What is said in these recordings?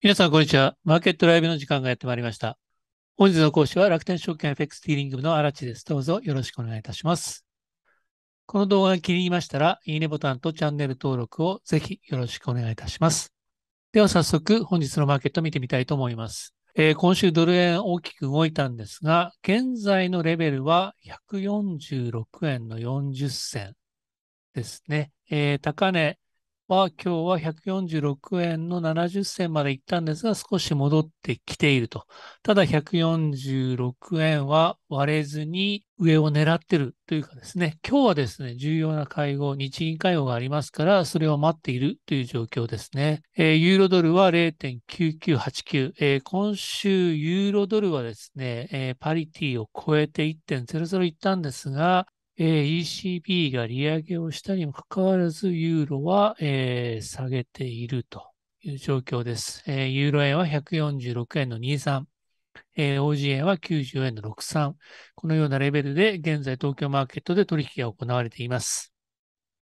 皆さん、こんにちは。マーケットライブの時間がやってまいりました。本日の講師は楽天証券 FX ティーリング部の荒地です。どうぞよろしくお願いいたします。この動画が気に入りましたら、いいねボタンとチャンネル登録をぜひよろしくお願いいたします。では早速、本日のマーケット見てみたいと思います。えー、今週ドル円大きく動いたんですが、現在のレベルは146円の40銭ですね。えー、高値は今日は146円の70銭まで行ったんですが、少し戻ってきていると。ただ146円は割れずに上を狙ってるというかですね、今日はですね、重要な会合、日銀会合がありますから、それを待っているという状況ですね。えー、ユーロドルは0.9989、えー、今週ユーロドルはですね、えー、パリティを超えて1.00いったんですが、えー、ECB が利上げをしたにもかかわらず、ユーロは、えー、下げているという状況です。えー、ユーロ円は146円の23、えー、OG 円は9 4円の63、このようなレベルで現在東京マーケットで取引が行われています。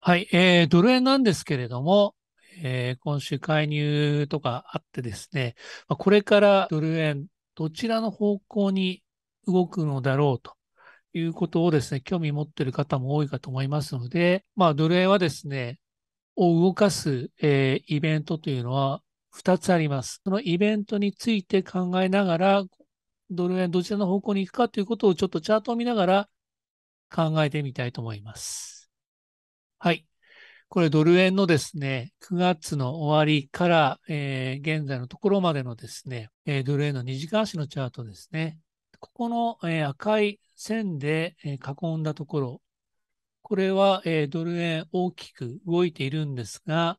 はい、えー、ドル円なんですけれども、えー、今週介入とかあってですね、これからドル円、どちらの方向に動くのだろうということをですね、興味持っている方も多いかと思いますので、まあ、ル円はですね、を動かす、えー、イベントというのは2つあります。そのイベントについて考えながら、ドル円どちらの方向に行くかということをちょっとチャートを見ながら考えてみたいと思います。はい。これ、ドル円のですね、9月の終わりから、えー、現在のところまでのですね、えー、ドル円の2時間足のチャートですね。ここの、えー、赤い線で、えー、囲んだところ、これは、えー、ドル円大きく動いているんですが、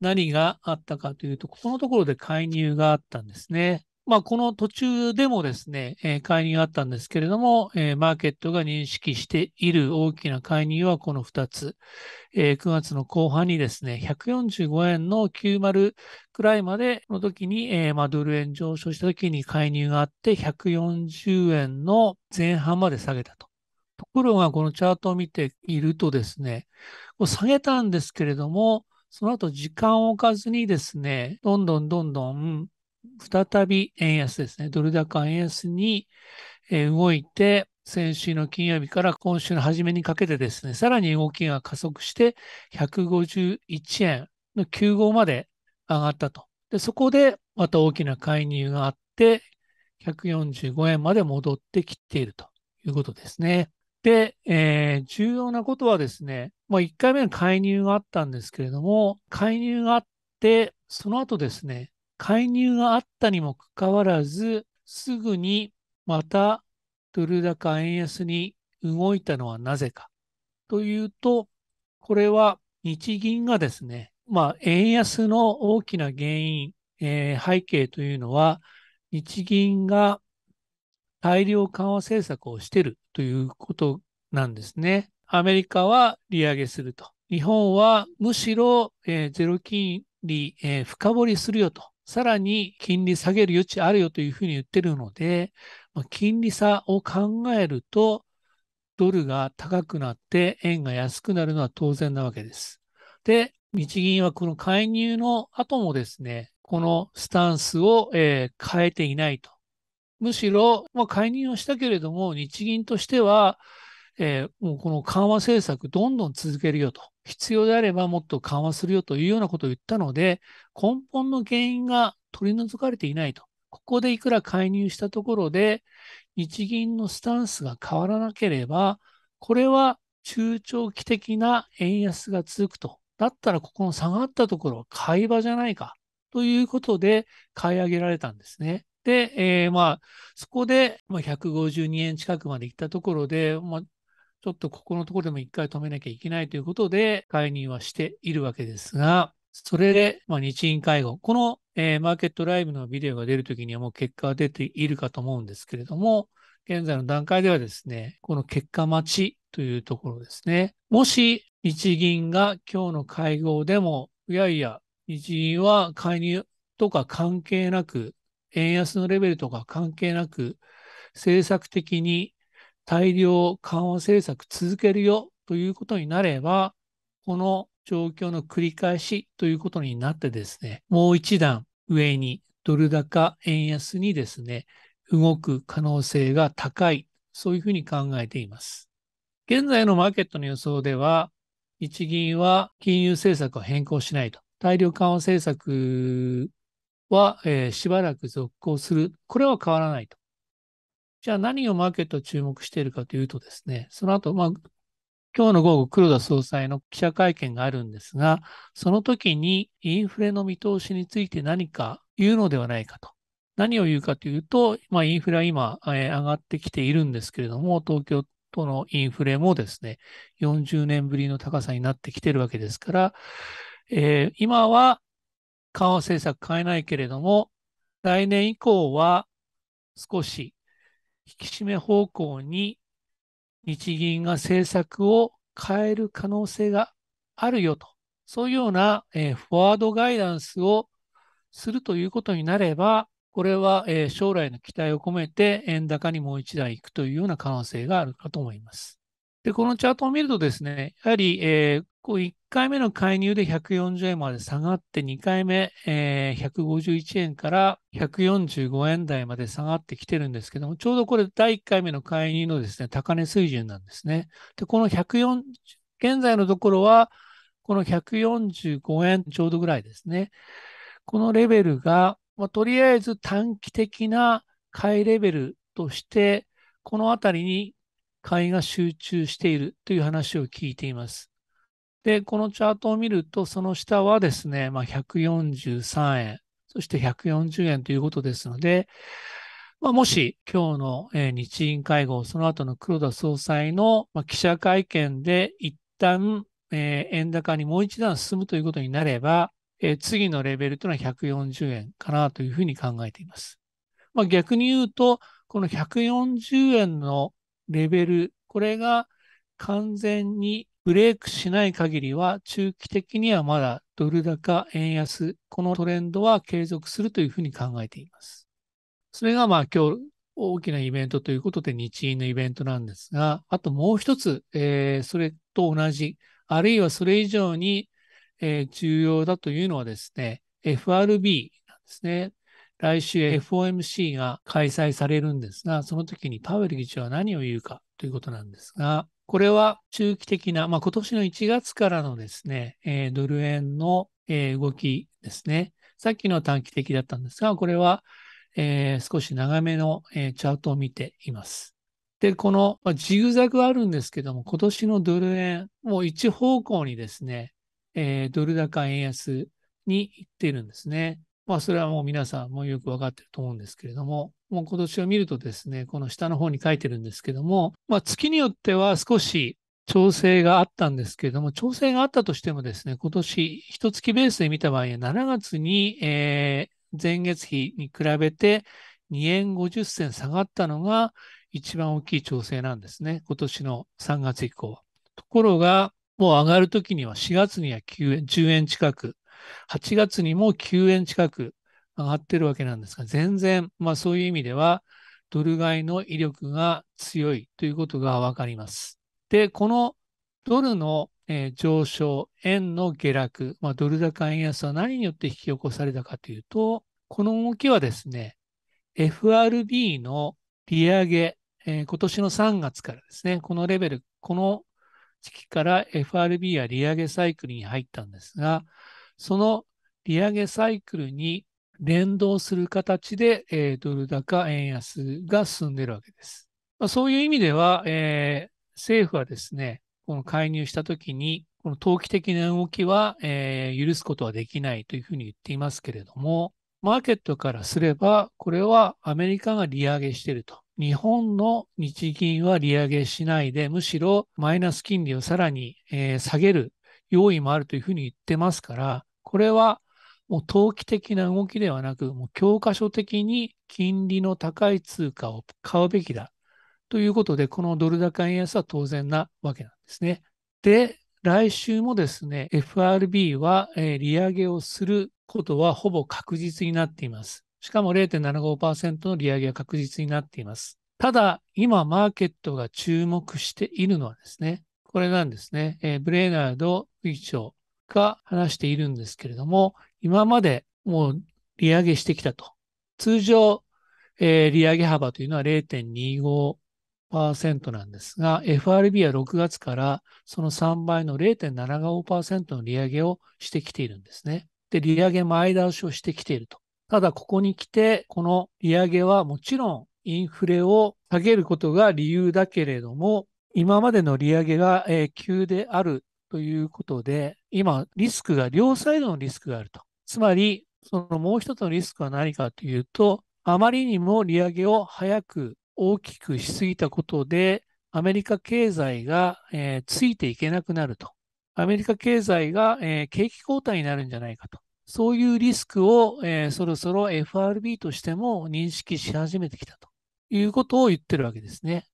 何があったかというと、ここのところで介入があったんですね。まあ、この途中でもですね、えー、介入があったんですけれども、えー、マーケットが認識している大きな介入はこの2つ。えー、9月の後半にですね、145円の90くらいまでの時に、えー、まあ、ドル円上昇した時に介入があって、140円の前半まで下げたと。ところが、このチャートを見ているとですね、下げたんですけれども、その後時間を置かずにですね、どんどんどんどん再び円安ですね、ドル高円安に動いて、先週の金曜日から今週の初めにかけてですね、さらに動きが加速して、151円の95まで上がったと。で、そこでまた大きな介入があって、145円まで戻ってきているということですね。で、えー、重要なことはですね、まあ、1回目の介入があったんですけれども、介入があって、その後ですね、介入があったにもかかわらず、すぐにまたドル高円安に動いたのはなぜか。というと、これは日銀がですね、まあ、円安の大きな原因、えー、背景というのは、日銀が大量緩和政策をしているということなんですね。アメリカは利上げすると。日本はむしろ、えー、ゼロ金利、えー、深掘りするよとさらに金利下げる余地あるよというふうに言ってるので、まあ、金利差を考えると、ドルが高くなって円が安くなるのは当然なわけです。で、日銀はこの介入の後もですね、このスタンスを、えー、変えていないと。むしろ、まあ、介入をしたけれども、日銀としては、えー、もうこの緩和政策どんどん続けるよと、必要であればもっと緩和するよというようなことを言ったので、根本の原因が取り除かれていないと。ここでいくら介入したところで、日銀のスタンスが変わらなければ、これは中長期的な円安が続くと。だったらここの下がったところは買い場じゃないかということで買い上げられたんですね。で、えー、まあ、そこで152円近くまで行ったところで、まあ、ちょっとここのところでも一回止めなきゃいけないということで、介入はしているわけですが、それで、まあ、日銀会合、この、えー、マーケットライブのビデオが出るときにはもう結果が出ているかと思うんですけれども、現在の段階ではですね、この結果待ちというところですね。もし日銀が今日の会合でも、いやいや、日銀は介入とか関係なく、円安のレベルとか関係なく、政策的に大量緩和政策続けるよということになれば、この状況の繰り返しということになってですね、もう一段上にドル高円安にですね、動く可能性が高い、そういうふうに考えています。現在のマーケットの予想では、日銀は金融政策を変更しないと。大量緩和政策は、えー、しばらく続行する。これは変わらないと。じゃあ何をマーケット注目しているかというとですね、その後、まあ、今日の午後、黒田総裁の記者会見があるんですが、その時にインフレの見通しについて何か言うのではないかと。何を言うかというと、まあ、インフレは今、えー、上がってきているんですけれども、東京都のインフレもですね、40年ぶりの高さになってきているわけですから、えー、今は緩和政策変えないけれども、来年以降は少し引き締め方向に日銀が政策を変える可能性があるよと、そういうような、えー、フォワードガイダンスをするということになれば、これは、えー、将来の期待を込めて円高にもう一台行くというような可能性があるかと思います。で、このチャートを見るとですね、やはり、えー、こう1回目の介入で140円まで下がって、2回目、えー、151円から145円台まで下がってきてるんですけども、ちょうどこれ第1回目の介入のですね、高値水準なんですね。で、この140、現在のところは、この145円ちょうどぐらいですね。このレベルが、まあ、とりあえず短期的な買いレベルとして、このあたりに買いが集中しているという話を聞いています。で、このチャートを見ると、その下はですね、まあ、143円、そして140円ということですので、まあ、もし今日の日銀会合、その後の黒田総裁の記者会見で一旦円高にもう一段進むということになれば、次のレベルというのは140円かなというふうに考えています。まあ、逆に言うと、この140円のレベル、これが完全にブレイクしない限りは、中期的にはまだドル高、円安、このトレンドは継続するというふうに考えています。それがまあ今日大きなイベントということで日銀のイベントなんですが、あともう一つ、えー、それと同じ、あるいはそれ以上に、えー、重要だというのはですね、FRB なんですね。来週 FOMC が開催されるんですが、その時にパウエル議長は何を言うかということなんですが、これは中期的な、まあ、今年の1月からのですね、えー、ドル円の、えー、動きですね。さっきの短期的だったんですが、これは、えー、少し長めの、えー、チャートを見ています。で、この、まあ、ジグザグあるんですけども、今年のドル円、もう一方向にですね、えー、ドル高円安に行っているんですね。まあ、それはもう皆さんもよくわかってると思うんですけれども、もう今年を見るとですね、この下の方に書いてるんですけども、まあ、月によっては少し調整があったんですけれども、調整があったとしてもですね、今年一月ベースで見た場合は7月に、えー、前月比に比べて2円50銭下がったのが一番大きい調整なんですね、今年の3月以降は。ところが、もう上がるときには4月には9円10円近く、8月にも9円近く上がってるわけなんですが、全然、まあそういう意味では、ドル買いの威力が強いということがわかります。で、このドルの、上昇、円の下落、まあ、ドル高円安は何によって引き起こされたかというと、この動きはですね、FRB の利上げ、えー、今年の3月からですね、このレベル、この時期から FRB は利上げサイクルに入ったんですが、その利上げサイクルに連動する形で、えー、ドル高円安が進んでいるわけです。まあ、そういう意味では、えー、政府はですね、この介入したときに、この投機的な動きは、えー、許すことはできないというふうに言っていますけれども、マーケットからすれば、これはアメリカが利上げしていると。日本の日銀は利上げしないで、むしろマイナス金利をさらに、えー、下げる用意もあるというふうに言ってますから、これはもう投機的な動きではなく、もう教科書的に金利の高い通貨を買うべきだということで、このドル高円安は当然なわけなんですね。で、来週もですね、FRB は、えー、利上げをすることはほぼ確実になっています。しかも0.75%の利上げは確実になっています。ただ、今、マーケットが注目しているのはですね、これなんですね。えー、ブレーナード副議長、果話しているんですけれども、今までもう利上げしてきたと。通常、えー、利上げ幅というのは0.25%なんですが、FRB は6月からその3倍の0.75%の利上げをしてきているんですね。で、利上げ前倒しをしてきていると。ただ、ここに来て、この利上げはもちろんインフレを下げることが理由だけれども、今までの利上げが、えー、急であるということで、今、リスクが、両サイドのリスクがあると。つまり、そのもう一つのリスクは何かというと、あまりにも利上げを早く大きくしすぎたことで、アメリカ経済が、えー、ついていけなくなると。アメリカ経済が、えー、景気後退になるんじゃないかと。そういうリスクを、えー、そろそろ FRB としても認識し始めてきたということを言ってるわけですね。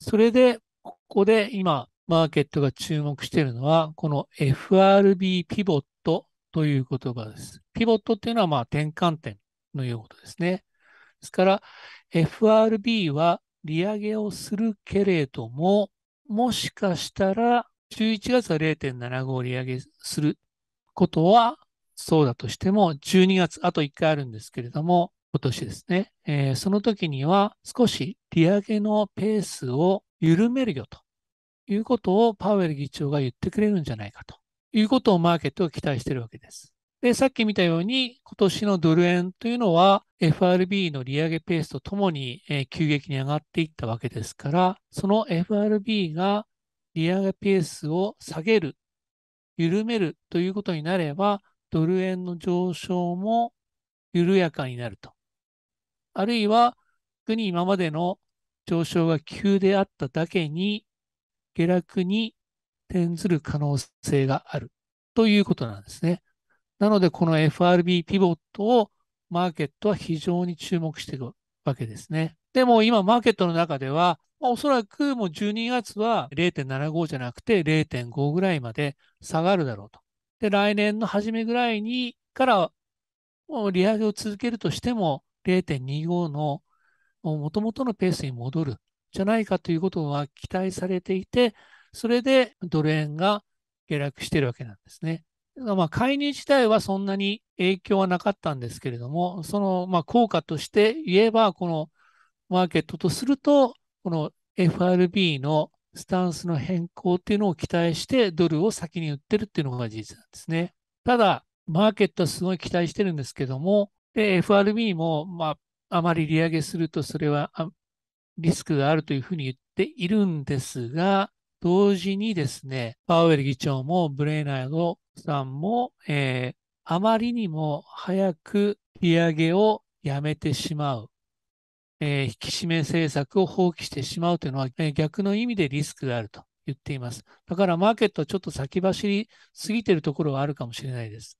それで、ここで今、マーケットが注目しているのは、この FRB ピボットという言葉です。ピボットっていうのは、まあ、転換点の言うことですね。ですから、FRB は利上げをするけれども、もしかしたら、11月は0.75利上げすることは、そうだとしても、12月、あと1回あるんですけれども、今年ですね、えー、その時には少し利上げのペースを緩めるよということをパウエル議長が言ってくれるんじゃないかということをマーケットが期待しているわけです。で、さっき見たように、今年のドル円というのは FRB の利上げペースとともに、え急激に上がっていったわけですから、その FRB が利上げペースを下げる、緩めるということになれば、ドル円の上昇も緩やかになると。あるいは、特に今までの上昇が急であっただけに、下落に転ずる可能性があるということなんですね。なので、この FRB ピボットをマーケットは非常に注目していくわけですね。でも今、マーケットの中では、おそらくもう12月は0.75じゃなくて0.5ぐらいまで下がるだろうと。で、来年の初めぐらいにから、もう利上げを続けるとしても、0.25のもともとのペースに戻るじゃないかということは期待されていて、それでドル円が下落しているわけなんですね。まあ、介入自体はそんなに影響はなかったんですけれども、そのまあ効果として言えば、このマーケットとすると、この FRB のスタンスの変更っていうのを期待してドルを先に売ってるっていうのが事実なんですね。ただ、マーケットはすごい期待してるんですけども、FRB も、まあ、あまり利上げするとそれはリスクがあるというふうに言っているんですが、同時にですね、パウエル議長もブレイナードさんも、えー、あまりにも早く利上げをやめてしまう、えー、引き締め政策を放棄してしまうというのは、えー、逆の意味でリスクがあると言っています。だからマーケットはちょっと先走りすぎているところはあるかもしれないです。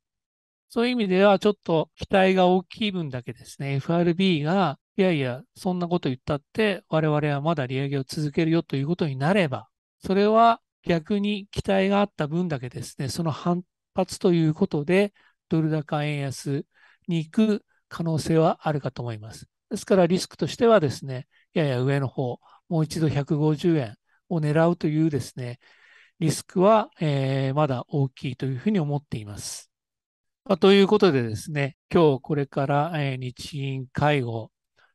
そういう意味ではちょっと期待が大きい分だけですね、FRB がいやいや、そんなこと言ったって、我々はまだ利上げを続けるよということになれば、それは逆に期待があった分だけですね、その反発ということで、ドル高円安に行く可能性はあるかと思います。ですからリスクとしてはですね、やや上の方、もう一度150円を狙うというですね、リスクは、えー、まだ大きいというふうに思っています。まあ、ということでですね、今日これから、えー、日銀会合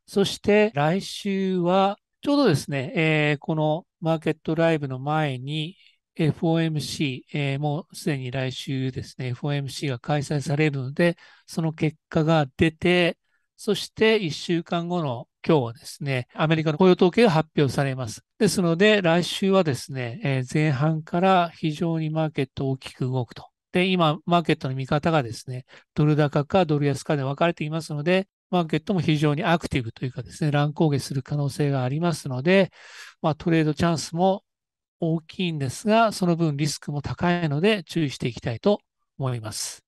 そして来週は、ちょうどですね、えー、このマーケットライブの前に FOMC、えー、もうすでに来週ですね、FOMC が開催されるので、その結果が出て、そして1週間後の今日はですね、アメリカの雇用統計が発表されます。ですので、来週はですね、えー、前半から非常にマーケット大きく動くと。で、今、マーケットの見方がですね、ドル高かドル安かで分かれていますので、マーケットも非常にアクティブというかですね、乱高下する可能性がありますので、まあ、トレードチャンスも大きいんですが、その分リスクも高いので注意していきたいと思います。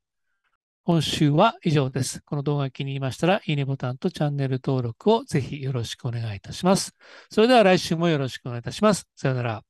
今週は以上です。この動画が気に入りましたら、いいねボタンとチャンネル登録をぜひよろしくお願いいたします。それでは来週もよろしくお願いいたします。さよなら。